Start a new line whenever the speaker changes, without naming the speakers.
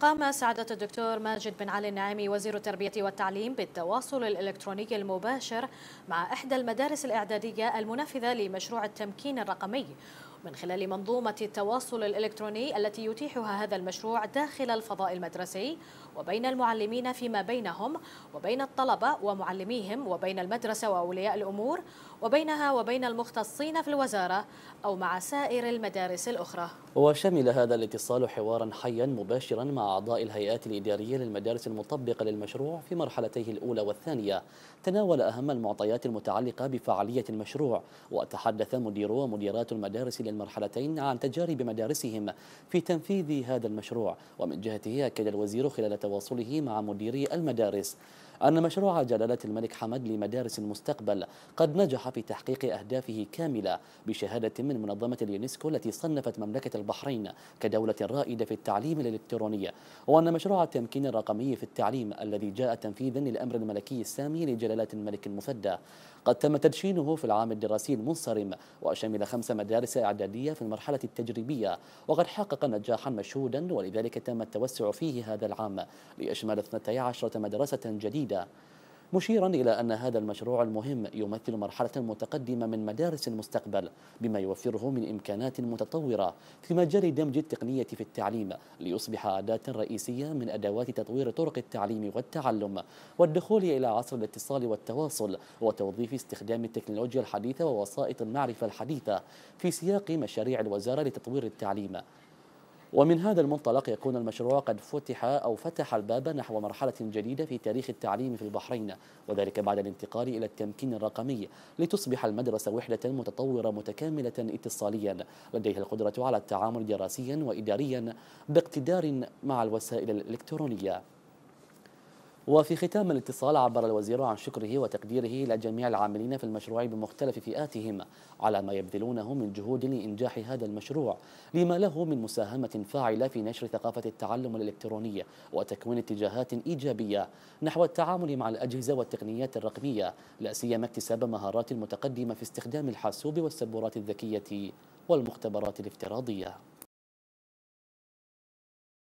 قام سعادة الدكتور ماجد بن علي النعيمي وزير التربية والتعليم بالتواصل الإلكتروني المباشر مع إحدى المدارس الإعدادية المنفذة لمشروع التمكين الرقمي من خلال منظومة التواصل الإلكتروني التي يتيحها هذا المشروع داخل الفضاء المدرسي وبين المعلمين فيما بينهم وبين الطلبة ومعلميهم وبين المدرسة وأولياء الأمور وبينها وبين المختصين في الوزارة أو مع سائر المدارس الأخرى
وشمل هذا الاتصال حوارا حيا مباشرا مع أعضاء الهيئات الإدارية للمدارس المطبقة للمشروع في مرحلتيه الأولى والثانية تناول أهم المعطيات المتعلقة بفعالية المشروع وتحدث مديرو ومديرات المدارس للمشروع المرحلتين عن تجارب مدارسهم في تنفيذ هذا المشروع ومن جهته أكد الوزير خلال تواصله مع مديري المدارس أن مشروع جلالة الملك حمد لمدارس المستقبل قد نجح في تحقيق أهدافه كاملة بشهادة من منظمة اليونسكو التي صنفت مملكة البحرين كدولة رائدة في التعليم الإلكتروني وأن مشروع التمكين الرقمي في التعليم الذي جاء تنفيذا للأمر الملكي السامي لجلالة الملك المفدى قد تم تدشينه في العام الدراسي المنصرم وشمل خمس مدارس إعدادية الإسرائيلية في المرحلة التجريبية وقد حقق نجاحا مشهودا ولذلك تم التوسع فيه هذا العام ليشمل 12 مدرسة جديدة مشيرا إلى أن هذا المشروع المهم يمثل مرحلة متقدمة من مدارس المستقبل بما يوفره من إمكانات متطورة في مجال دمج التقنية في التعليم ليصبح أداة رئيسية من أدوات تطوير طرق التعليم والتعلم والدخول إلى عصر الاتصال والتواصل وتوظيف استخدام التكنولوجيا الحديثة ووسائط المعرفة الحديثة في سياق مشاريع الوزارة لتطوير التعليم ومن هذا المنطلق يكون المشروع قد فتح أو فتح الباب نحو مرحلة جديدة في تاريخ التعليم في البحرين وذلك بعد الانتقال إلى التمكين الرقمي لتصبح المدرسة وحدة متطورة متكاملة اتصاليا لديها القدرة على التعامل دراسيا وإداريا باقتدار مع الوسائل الإلكترونية وفي ختام الاتصال عبر الوزير عن شكره وتقديره لجميع العاملين في المشروع بمختلف فئاتهم على ما يبذلونه من جهود لإنجاح هذا المشروع لما له من مساهمة فاعلة في نشر ثقافة التعلم الإلكتروني وتكوين اتجاهات إيجابية نحو التعامل مع الأجهزة والتقنيات الرقمية لا سيما اكتساب مهارات متقدمة في
استخدام الحاسوب والسبورات الذكية والمختبرات الافتراضية